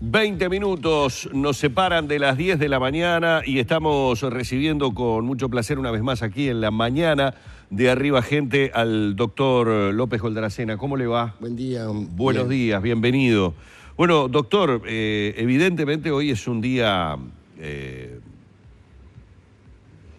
20 minutos nos separan de las 10 de la mañana y estamos recibiendo con mucho placer una vez más aquí en la mañana de arriba gente al doctor López Goldaracena. ¿Cómo le va? Buen día. Um, Buenos días, bienvenido. Bueno, doctor, eh, evidentemente hoy es un día eh,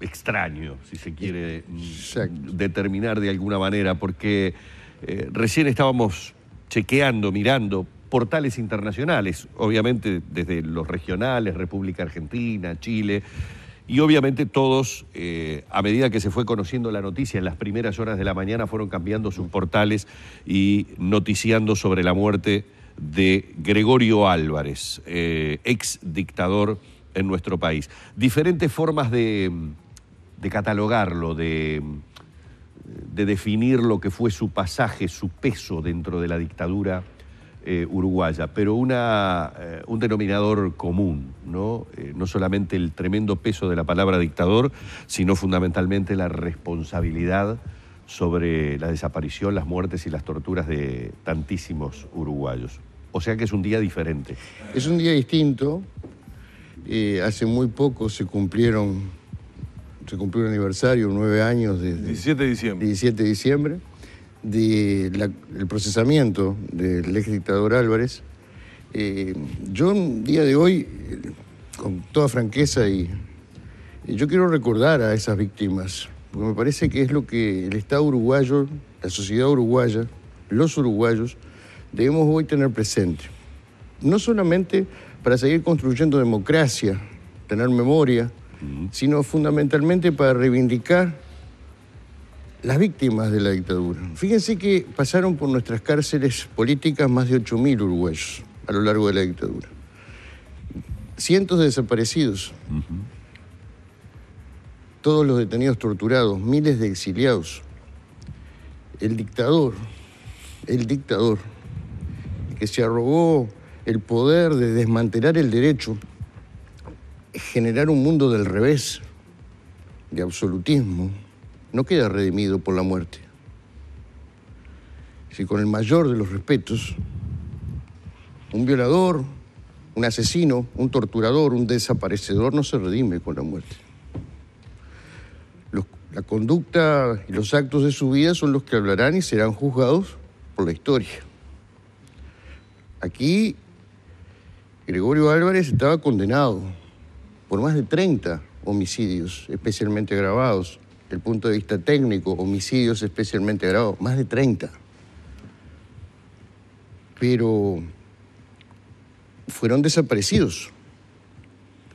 extraño, si se quiere determinar de alguna manera, porque eh, recién estábamos chequeando, mirando portales internacionales, obviamente desde los regionales, República Argentina, Chile, y obviamente todos, eh, a medida que se fue conociendo la noticia, en las primeras horas de la mañana fueron cambiando sus portales y noticiando sobre la muerte de Gregorio Álvarez, eh, ex dictador en nuestro país. Diferentes formas de, catalogarlo, de definir lo que fue su pasaje, su peso dentro de la dictadura eh, uruguaya, pero una, eh, un denominador común, ¿no? Eh, no solamente el tremendo peso de la palabra dictador, sino fundamentalmente la responsabilidad sobre la desaparición, las muertes y las torturas de tantísimos uruguayos. O sea que es un día diferente. Es un día distinto. hace muy poco se cumplieron, se cumplió el aniversario, nueve años de diciembre. 17 de diciembre del procesamiento del ex dictador Álvarez, eh, yo un día de hoy, eh, con toda franqueza, y, yo quiero recordar a esas víctimas, porque me parece que es lo que el Estado uruguayo, la sociedad uruguaya, los uruguayos, debemos hoy tener presente. No solamente para seguir construyendo democracia, tener memoria, sino fundamentalmente para reivindicar las víctimas de la dictadura. Fíjense que pasaron por nuestras cárceles políticas más de 8.000 uruguayos a lo largo de la dictadura. Cientos de desaparecidos, todos los detenidos torturados, miles de exiliados. El dictador, el dictador, que se arrogó el poder de desmantelar el derecho, generar un mundo del revés, de absolutismo, no queda redimido por la muerte. Si con el mayor de los respetos, un violador, un asesino, un torturador, un desaparecedor no se redime con la muerte. la conducta y los actos de su vida son los que hablarán y serán juzgados por la historia. Aquí Gregorio Álvarez estaba condenado por más de 30 homicidios, especialmente agravados, el punto de vista técnico, homicidios especialmente graves, más de 30. Pero fueron desaparecidos.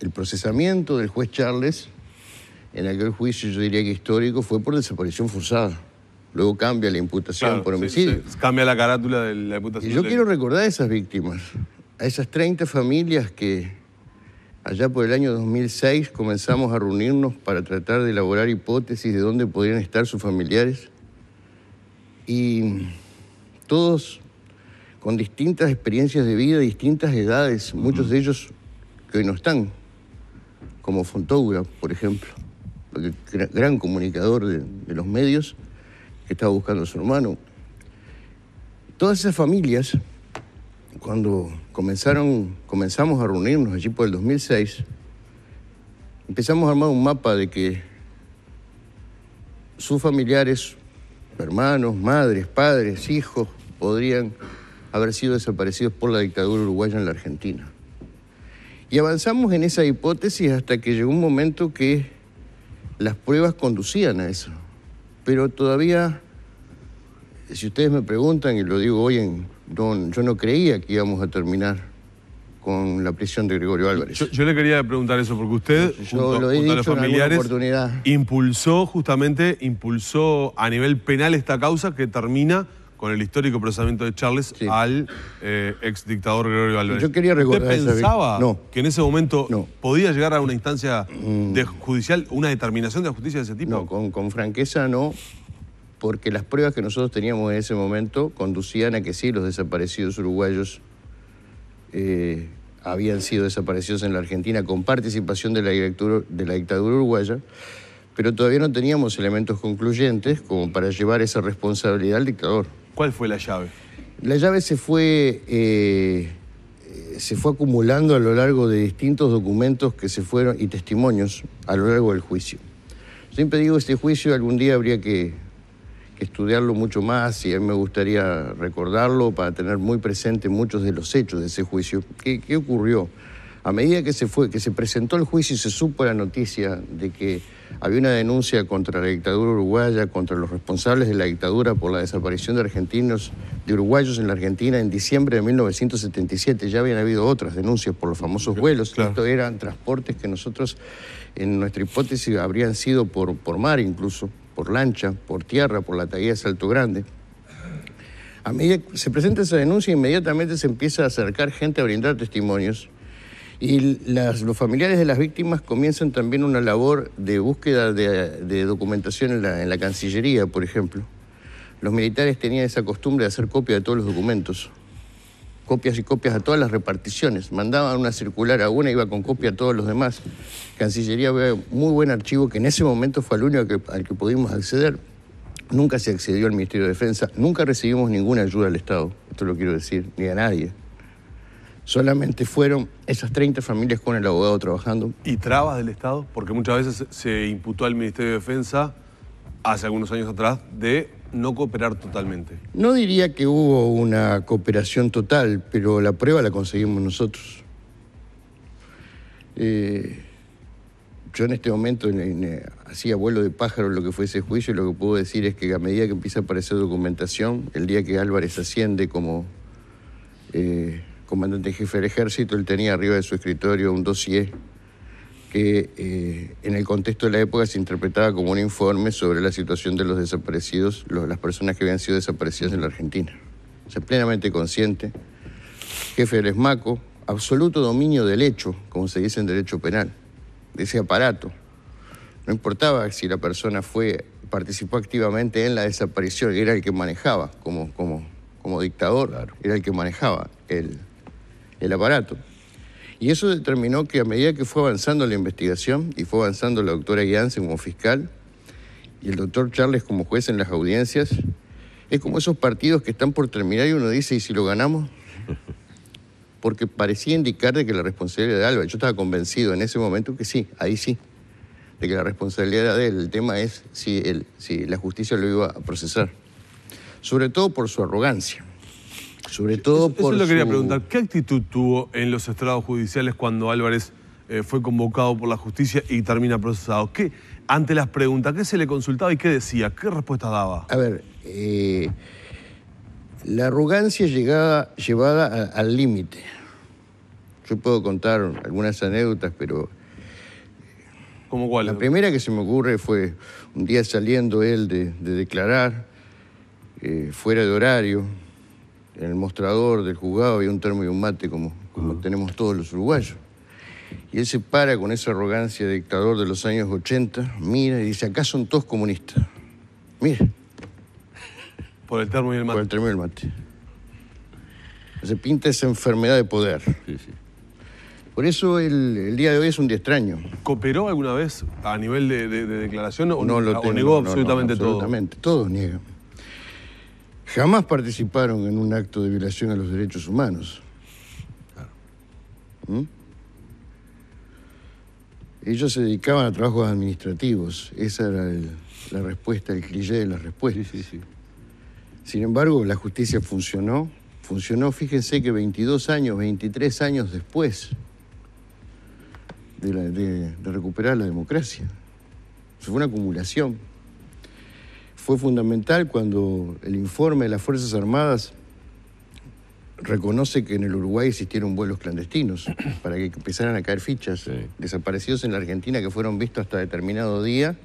El procesamiento del juez Charles en aquel juicio, yo diría que histórico, fue por desaparición forzada. Luego cambia la imputación por homicidio. Cambia la carátula de la imputación. Y yo quiero recordar a esas víctimas, a esas 30 familias que Allá por el año 2006 comenzamos a reunirnos para tratar de elaborar hipótesis de dónde podrían estar sus familiares y todos con distintas experiencias de vida, distintas edades, muchos de ellos que hoy no están, como Fontoura, por ejemplo, el gran comunicador de, de los medios que estaba buscando a su hermano. Todas esas familias cuando comenzaron, comenzamos a reunirnos allí por el 2006, empezamos a armar un mapa de que sus familiares, hermanos, madres, padres, hijos, podrían haber sido desaparecidos por la dictadura uruguaya en la Argentina. Y avanzamos en esa hipótesis hasta que llegó un momento que las pruebas conducían a eso. Pero todavía, si ustedes me preguntan, y lo digo hoy en, yo no creía que íbamos a terminar con la prisión de Gregorio Álvarez. Yo, le quería preguntar eso, porque usted, yo a los familiares, impulsó justamente, impulsó a nivel penal esta causa que termina con el histórico procesamiento de Charles al eh, ex dictador Gregorio Álvarez. Yo quería recordar ¿Usted pensaba que en ese momento podía llegar a una instancia mm. judicial, una determinación de la justicia de ese tipo? No, con franqueza no, porque las pruebas que nosotros teníamos en ese momento conducían a que sí, los desaparecidos uruguayos eh, habían sido desaparecidos en la Argentina con participación de la, de la dictadura uruguaya, pero todavía no teníamos elementos concluyentes como para llevar esa responsabilidad al dictador. ¿Cuál fue la llave? La llave se fue, eh, se fue acumulando a lo largo de distintos documentos que se fueron y testimonios a lo largo del juicio. Siempre digo, este juicio algún día habría que estudiarlo mucho más y a mí me gustaría recordarlo para tener muy presente muchos de los hechos de ese juicio. ¿Qué, ocurrió? A medida que se fue, que se presentó el juicio y se supo la noticia de que había una denuncia contra la dictadura uruguaya, contra los responsables de la dictadura por la desaparición de argentinos, de uruguayos en la Argentina en diciembre de 1977. Ya habían habido otras denuncias por los famosos vuelos. estos eran transportes que nosotros, en nuestra hipótesis, habrían sido por, por mar incluso por lancha, por tierra, por la talla de Salto Grande. A se presenta esa denuncia, inmediatamente se empieza a acercar gente a brindar testimonios y los familiares de las víctimas comienzan también una labor de búsqueda de, documentación en la Cancillería, por ejemplo. Los militares tenían esa costumbre de hacer copia de todos los documentos copias y copias a todas las reparticiones. Mandaban una circular a una, iba con copia a todos los demás. Cancillería ve muy buen archivo que en ese momento fue el único al que pudimos acceder. Nunca se accedió al Ministerio de Defensa, nunca recibimos ninguna ayuda del Estado, esto lo quiero decir, ni a nadie. Solamente fueron esas 30 familias con el abogado trabajando. ¿Y trabas del Estado? Porque muchas veces se imputó al Ministerio de Defensa hace algunos años atrás de no cooperar totalmente? No diría que hubo una cooperación total, pero la prueba la conseguimos nosotros. Eh, yo en este momento eh, así hacía vuelo de pájaro lo que fue ese juicio y lo que puedo decir es que a medida que empieza a aparecer documentación, el día que Álvarez asciende como eh, comandante jefe del ejército, él tenía arriba de su escritorio un dossier que eh, en el contexto de la época se interpretaba como un informe sobre la situación de los desaparecidos, las personas que habían sido desaparecidas en la Argentina. O sea, plenamente consciente, jefe del ESMACO, absoluto dominio del hecho, como se dice en derecho penal, de ese aparato. No importaba si la persona fue, participó activamente en la desaparición, era el que manejaba como, como, como dictador, era el que manejaba el aparato. Y eso determinó que a medida que fue avanzando la investigación y fue avanzando la doctora Janssen como fiscal y el doctor Charles como juez en las audiencias, es como esos partidos que están por terminar y uno dice, ¿y si lo ganamos? Porque parecía indicar de que la responsabilidad de Alba, yo estaba convencido en ese momento que sí, ahí sí, de que la responsabilidad del de él. El tema es si, si la justicia lo iba a procesar. Sobre todo por su arrogancia. Sobre todo eso, por. lo quería preguntar. ¿Qué actitud tuvo en los estrados judiciales cuando Álvarez eh, fue convocado por la justicia y termina procesado? ¿Qué, ante las preguntas, ¿qué se le consultaba y qué decía? ¿Qué respuesta daba? A ver, eh, la arrogancia llegada, llevada al límite. Yo puedo contar algunas anécdotas, pero. ¿Cómo cuál? La primera que se me ocurre fue un día saliendo él de, declarar, eh, fuera de horario en el mostrador del juzgado había un termo y un mate como, tenemos todos los uruguayos. Y él se para con esa arrogancia de dictador de los años 80, mira y dice, acá son todos comunistas. Mire. Por el termo y el mate. Por el termo y el mate. Se pinta esa enfermedad de poder. Sí, sí. Por eso el, día de hoy es un día extraño. ¿Cooperó alguna vez a nivel de, declaración o, no lo negó absolutamente, todo? absolutamente todo? Absolutamente, todos niegan jamás participaron en un acto de violación a los derechos humanos. ¿Mm? Ellos se dedicaban a trabajos administrativos. Esa era la respuesta, el cliché de la respuesta. Sin embargo, la justicia funcionó. Funcionó, fíjense que 22 años, 23 años después de, de recuperar la democracia. Fue una acumulación fue fundamental cuando el informe de las Fuerzas Armadas reconoce que en el Uruguay existieron vuelos clandestinos para que empezaran a caer fichas. Desaparecidos en la Argentina que fueron vistos hasta determinado día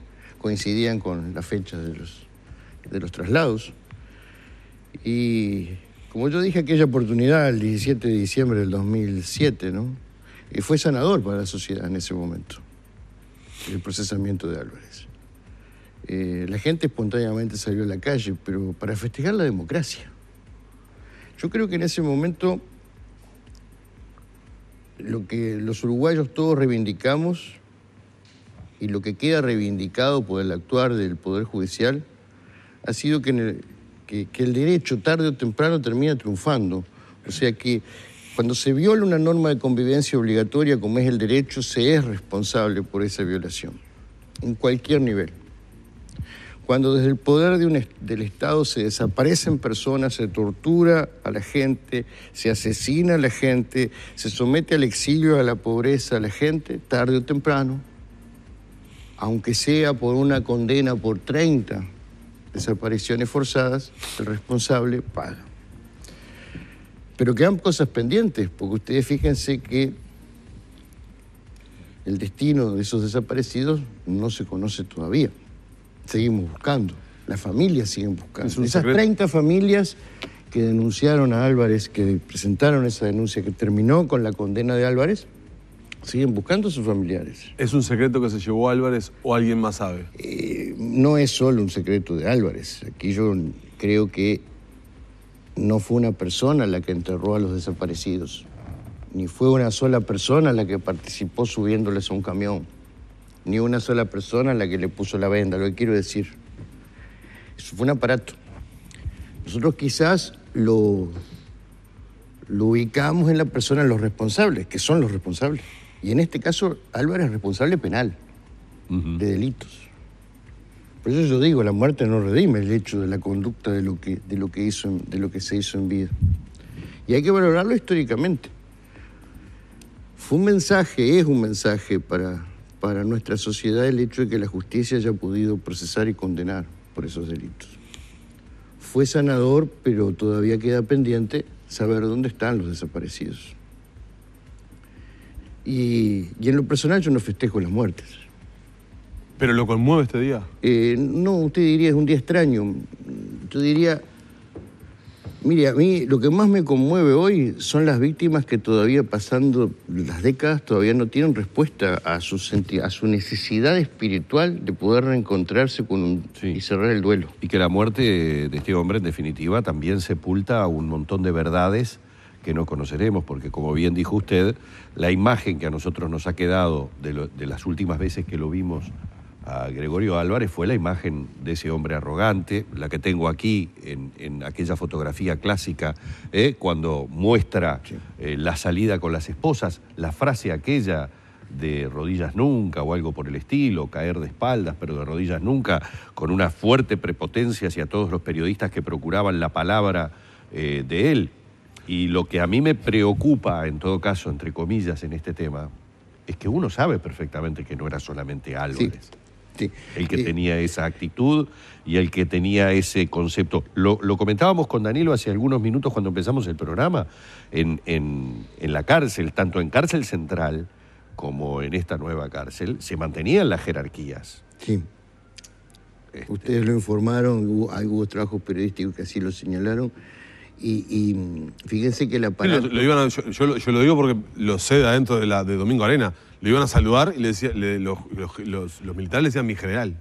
coincidían con las fechas de los, traslados. Y como yo dije aquella oportunidad, el 17 de diciembre del 2007, Y eh, fue sanador para la sociedad en ese momento, el procesamiento de Álvarez. Eh, la gente espontáneamente salió a la calle, pero para festejar la democracia. Yo creo que en ese momento lo que los uruguayos todos reivindicamos y lo que queda reivindicado por el actuar del Poder Judicial ha sido que, el, que el derecho tarde o temprano termina triunfando. O sea que cuando se viola una norma de convivencia obligatoria como es el derecho, se es responsable por esa violación, en cualquier nivel. Cuando desde el poder de del Estado se desaparecen personas, se tortura a la gente, se asesina a la gente, se somete al exilio, a la pobreza a la gente, tarde o temprano, aunque sea por una condena por 30 desapariciones forzadas, el responsable paga. Pero quedan cosas pendientes, porque ustedes fíjense que el destino de esos desaparecidos no se conoce todavía seguimos buscando, las familias siguen buscando. Esas 30 familias que denunciaron a Álvarez, que presentaron esa denuncia, que terminó con la condena de Álvarez, siguen buscando a sus familiares. ¿Es un secreto que se llevó Álvarez o alguien más sabe? Eh, no es solo un secreto de Álvarez. Aquí yo creo que no fue una persona la que enterró a los desaparecidos, ni fue una sola persona la que participó subiéndoles a un camión ni una sola persona la que le puso la venda, lo que quiero decir. Eso fue un aparato. Nosotros quizás lo, lo ubicamos en la persona, los responsables, que son los responsables. Y en este caso, Álvarez es responsable penal de delitos. Por eso yo digo, la muerte no redime el hecho de la conducta de lo que, de lo que, hizo, de lo que se hizo en vida. Y hay que valorarlo históricamente. Fue un mensaje, es un mensaje para, para nuestra sociedad el hecho de que la justicia haya podido procesar y condenar por esos delitos. Fue sanador, pero todavía queda pendiente saber dónde están los desaparecidos. Y, en lo personal yo no festejo las muertes. ¿Pero lo conmueve este día? Eh, no, usted diría es un día extraño. Yo diría Mire, a mí lo que más me conmueve hoy son las víctimas que todavía pasando las décadas todavía no tienen respuesta a su, necesidad espiritual de poder reencontrarse con y cerrar el duelo. Y que la muerte de este hombre, en definitiva, también sepulta a un montón de verdades que no conoceremos, porque como bien dijo usted, la imagen que a nosotros nos ha quedado de las últimas veces que lo vimos Gregorio Álvarez fue la imagen de ese hombre arrogante, la que tengo aquí en, aquella fotografía clásica, ¿eh? cuando muestra eh, la salida con las esposas, la frase aquella de rodillas nunca o algo por el estilo, caer de espaldas, pero de rodillas nunca, con una fuerte prepotencia hacia todos los periodistas que procuraban la palabra eh, de él. Y lo que a mí me preocupa, en todo caso, entre comillas, en este tema, es que uno sabe perfectamente que no era solamente Álvarez. Este, el que eh, tenía esa actitud y el que tenía ese concepto. Lo, comentábamos con Danilo hace algunos minutos cuando empezamos el programa, en, la cárcel, tanto en cárcel central como en esta nueva cárcel, se mantenían las jerarquías. Sí. Este, Ustedes lo informaron, hubo, hubo trabajos periodísticos que así lo señalaron. Y, fíjense que la yo, lo digo porque lo sé de adentro de, la, de Domingo Arena. Lo iban a saludar y le decía, los, militares le decían mi general.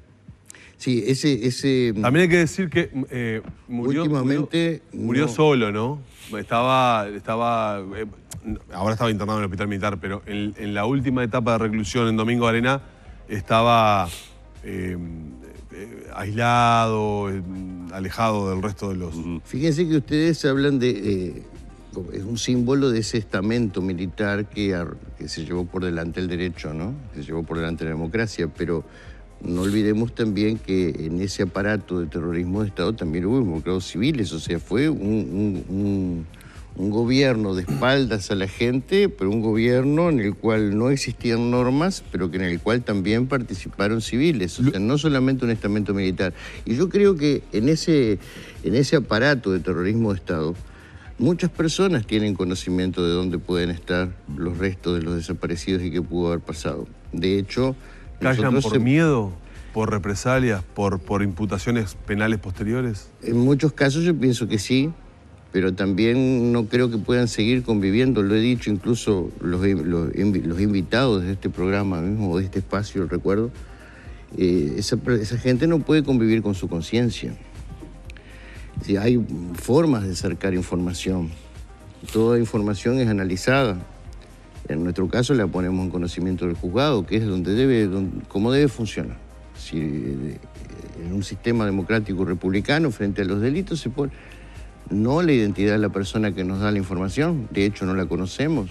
Sí, ese... ese mm, También hay que decir que mm, eh, murió, últimamente, murió, solo, ¿no? Estaba... estaba eh, ahora estaba internado en el hospital militar, pero en, la última etapa de reclusión en Domingo Arena estaba eh, aislado alejado del resto de los... Fíjense que ustedes hablan de... Eh, es un símbolo de ese estamento militar que, se llevó por delante el derecho, ¿no? Se llevó por delante la democracia, pero no olvidemos también que en ese aparato de terrorismo de Estado también hubo involucrados civiles, o sea, fue un, un gobierno de espaldas a la gente, pero un gobierno en el cual no existían normas, pero en el cual también participaron civiles, no solamente un estamento militar. Y yo creo que en ese, en ese aparato de terrorismo de Estado, muchas personas tienen conocimiento de dónde pueden estar los restos de los desaparecidos y qué pudo haber pasado. De hecho... ¿Callan por miedo? por represalias, por, por imputaciones penales posteriores? En muchos casos yo pienso que sí, pero también no creo que puedan seguir conviviendo. Lo he dicho incluso los, los, invitados de este programa mismo, de este espacio, recuerdo. Eh, esa, esa, gente no puede convivir con su conciencia. Si hay formas de acercar información. Toda información es analizada. En nuestro caso la ponemos en conocimiento del juzgado, que es donde debe, cómo debe funcionar. Si, eh, en un sistema democrático republicano, frente a los delitos, se pone no la identidad de la persona que nos da la información, de hecho no la conocemos.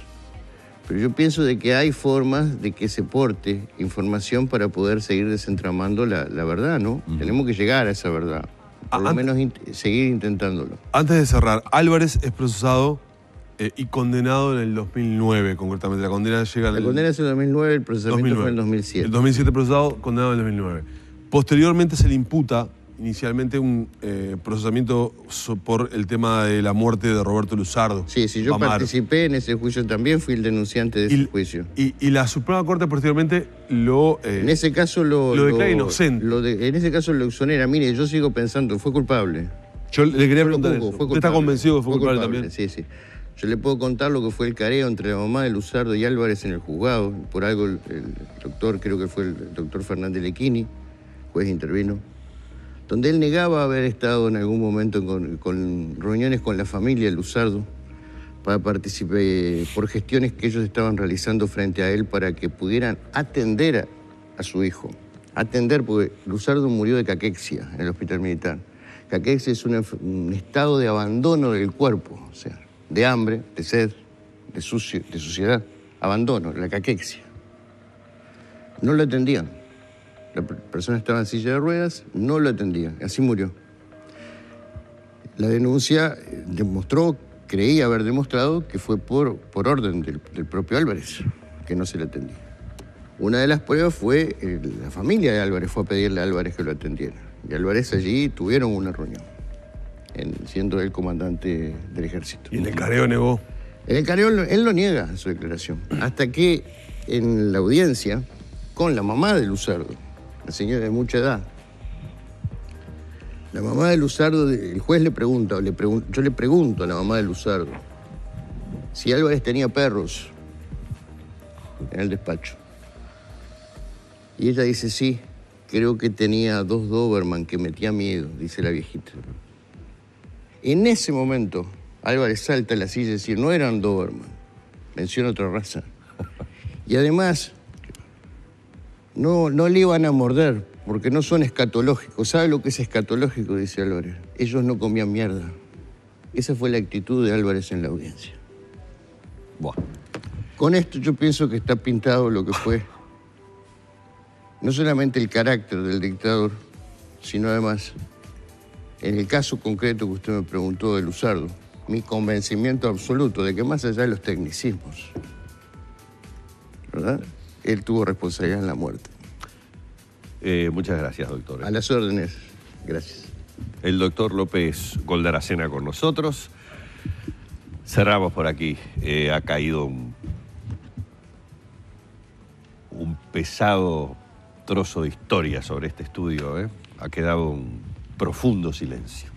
Pero yo pienso de que hay formas de que se porte información para poder seguir desentramando la, verdad, ¿no? Tenemos que llegar a esa verdad. Ah, por lo menos seguir intentándolo. Antes de cerrar, Álvarez es procesado eh, y condenado en el 2009, concretamente. La condena llega La condena es en el 2009, el procesamiento fue en el 2007. El 2007 procesado, condenado en el 2009. Posteriormente se le imputa inicialmente un eh, procesamiento por el tema de la muerte de Roberto Luzardo. Sí, sí, yo participé en ese juicio también, fui el denunciante de ese juicio. Y, la Suprema Corte posteriormente lo... Eh, en ese caso lo... Lo declara inocente. en ese caso lo exonera. Mire, yo sigo pensando, fue culpable. Yo le quería preguntar poco, está convencido que fue, culpable, también? Sí, sí. Yo le puedo contar lo que fue el careo entre la mamá de Luzardo y Álvarez en el juzgado. Por algo el, el doctor, creo que fue el doctor Fernández Lequini, juez intervino donde él negaba haber estado en algún momento con, reuniones con la familia Luzardo para participar eh, por gestiones que ellos estaban realizando frente a él para que pudieran atender a, su hijo. Atender, porque Luzardo murió de caquexia en el hospital militar. Caquexia es un, estado de abandono del cuerpo, o sea, de hambre, de sed, de, de suciedad. Abandono, la caquexia. No lo atendían. La persona estaba en silla de ruedas, no lo atendía, así murió. La denuncia eh, demostró, creía haber demostrado que fue por, por orden del, propio Álvarez, que no se le atendía. Una de las pruebas fue eh, la familia de Álvarez, fue a pedirle a Álvarez que lo atendiera. Y Álvarez allí tuvieron una reunión, siendo el comandante del ejército. ¿Y en el careo negó? En el careo él lo niega su declaración. Hasta que en la audiencia con la mamá de Luzardo, la señora de mucha edad. La mamá de Luzardo, el juez le pregunta, yo le pregunto a la mamá de Luzardo si Álvarez tenía perros en el despacho. Y ella dice, sí, creo que tenía dos Doberman que metía miedo, dice la viejita. En ese momento, Álvarez salta a la silla y dice, no eran Doberman, menciona otra raza. Y además, no, no le iban a morder, porque no son escatológicos. ¿Sabe lo que es escatológico? Dice Álvarez. Ellos no comían mierda. Esa fue la actitud de Álvarez en la audiencia. Bueno. Con esto yo pienso que está pintado lo que fue no solamente el carácter del dictador, sino además, en el caso concreto que usted me preguntó de Luzardo, mi convencimiento absoluto de que más allá de los tecnicismos, ¿verdad? él tuvo responsabilidad en la muerte. Eh, muchas gracias, doctor. A las órdenes. Gracias. El doctor López Goldaracena con nosotros. Cerramos por aquí. Eh, ha caído un, pesado trozo de historia sobre este estudio. ¿eh? Ha quedado un profundo silencio.